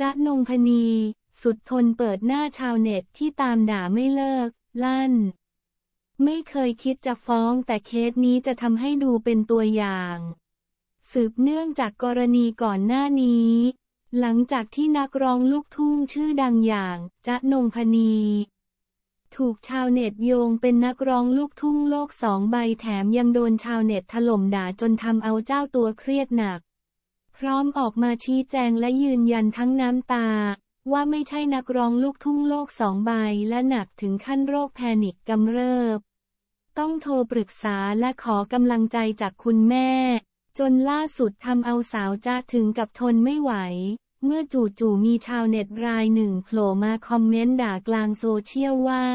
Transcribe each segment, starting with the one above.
จ๊ะนงพนีสุดทนเปิดหน้าชาวเน็ตที่ตามด่าไม่เลิก ลั่น ไม่เคยคิดจะฟ้องแต่เคสนี้จะทำให้ดูเป็นตัวอย่าง สืบเนื่องจากกรณีก่อนหน้านี้ หลังจากที่นักร้องลูกทุ่งชื่อดังอย่างจ๊ะนงพนีถูกชาวเน็ตโยงเป็นนักร้องลูกทุ่งโลกสองใบแถมยังโดนชาวเน็ตถล่มด่าจนทำเอาเจ้าตัวเครียดหนักพร้อมออกมาชี้แจงและยืนยันทั้งน้ำตา ว่าไม่ใช่นักร้องลูกทุ่งโลกสองใบและหนักถึงขั้นโรคแพนิกกำเริบ ต้องโทรปรึกษาและขอกำลังใจจากคุณแม่ จนล่าสุดทำเอาสาวจ้าถึงกับทนไม่ไหว เมื่อจู่ๆมีชาวเน็ตรายหนึ่งโผล่มาคอมเมนต์ด่ากลางโซเชียลว่า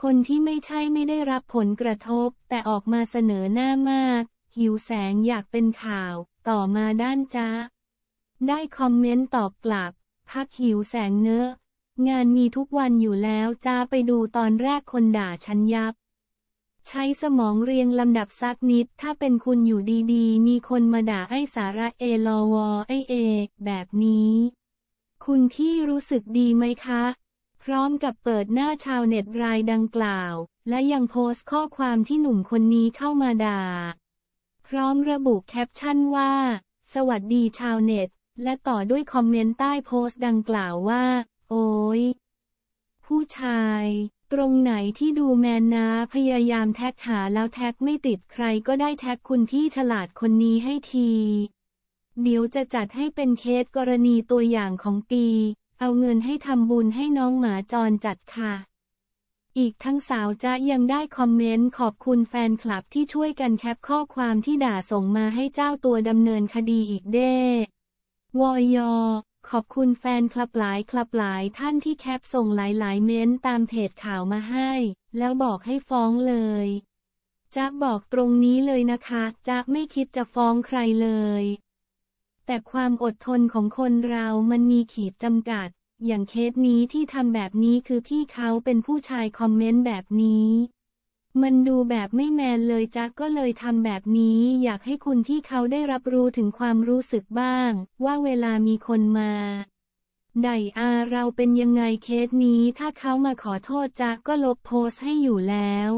คนที่ไม่ใช่ไม่ได้รับผลกระทบ แต่ออกมาเสนอหน้ามาก หิวแสงอยากเป็นข่าวต่อมาด้านจ้า ได้คอมเมนต์ตอบกลับ พักหิวแสงเนองานมีทุกวันอยู่แล้ว จ้าไปดูตอนแรกคนด่าฉันยับ ใช้สมองเรียงลำดับซักนิดถ้าเป็นคุณอยู่ดีๆ มีคนมาด่าไอ้สาระเอลอวอไอเอแบบนี้ คุณที่รู้สึกดีไหมคะ พร้อมกับเปิดหน้าชาวเน็ตรายดังกล่าว และยังโพสต์ข้อความที่หนุ่มคนนี้เข้ามาด่าร้อมระบุแคปชั่นว่า สวัสดีชาวเน็ต และต่อด้วยคอมเมนต์ใต้โพสต์ดังกล่าวว่า โอ้ย ผู้ชาย ตรงไหนที่ดูแมนนะพยายามแท็กหาแล้วแท็กไม่ติดใครก็ได้แท็กคุณที่ฉลาดคนนี้ให้ที เดี๋ยวจะจัดให้เป็นเคสกรณีตัวอย่างของปี เอาเงินให้ทำบุญให้น้องหมาจรจัดค่ะอีกทั้งสาวจะยังได้คอมเมนต์ ขอบคุณแฟนคลับที่ช่วยกันแคปข้อความที่ด่าส่งมาให้เจ้าตัวดำเนินคดีอีกเด้วอยอ ขอบคุณแฟนคลับหลายคลับหลายท่านที่แคปส่งหลายหลายเม้นตามเพจข่าวมาให้ แล้วบอกให้ฟ้องเลย จะบอกตรงนี้เลยนะคะ จะไม่คิดจะฟ้องใครเลย แต่ความอดทนของคนเรามันมีขีดจำกัดอย่างเคสนี้ที่ทำแบบนี้คือพี่เขาเป็นผู้ชายคอมเมนต์แบบนี้ มันดูแบบไม่แมนเลยจ๊ะก็เลยทำแบบนี้ อยากให้คุณพี่เขาได้รับรู้ถึงความรู้สึกบ้างว่าเวลามีคนมาไดอาเราเป็นยังไงเคสนี้ ถ้าเขามาขอโทษจ๊ะก็ลบโพสให้อยู่แล้ว